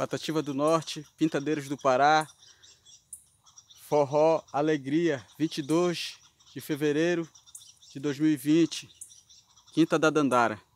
Patativa do Norte, Pintadeiros do Pará, Forró Alegria, 22 de fevereiro de 2020, Quinta da Dandara.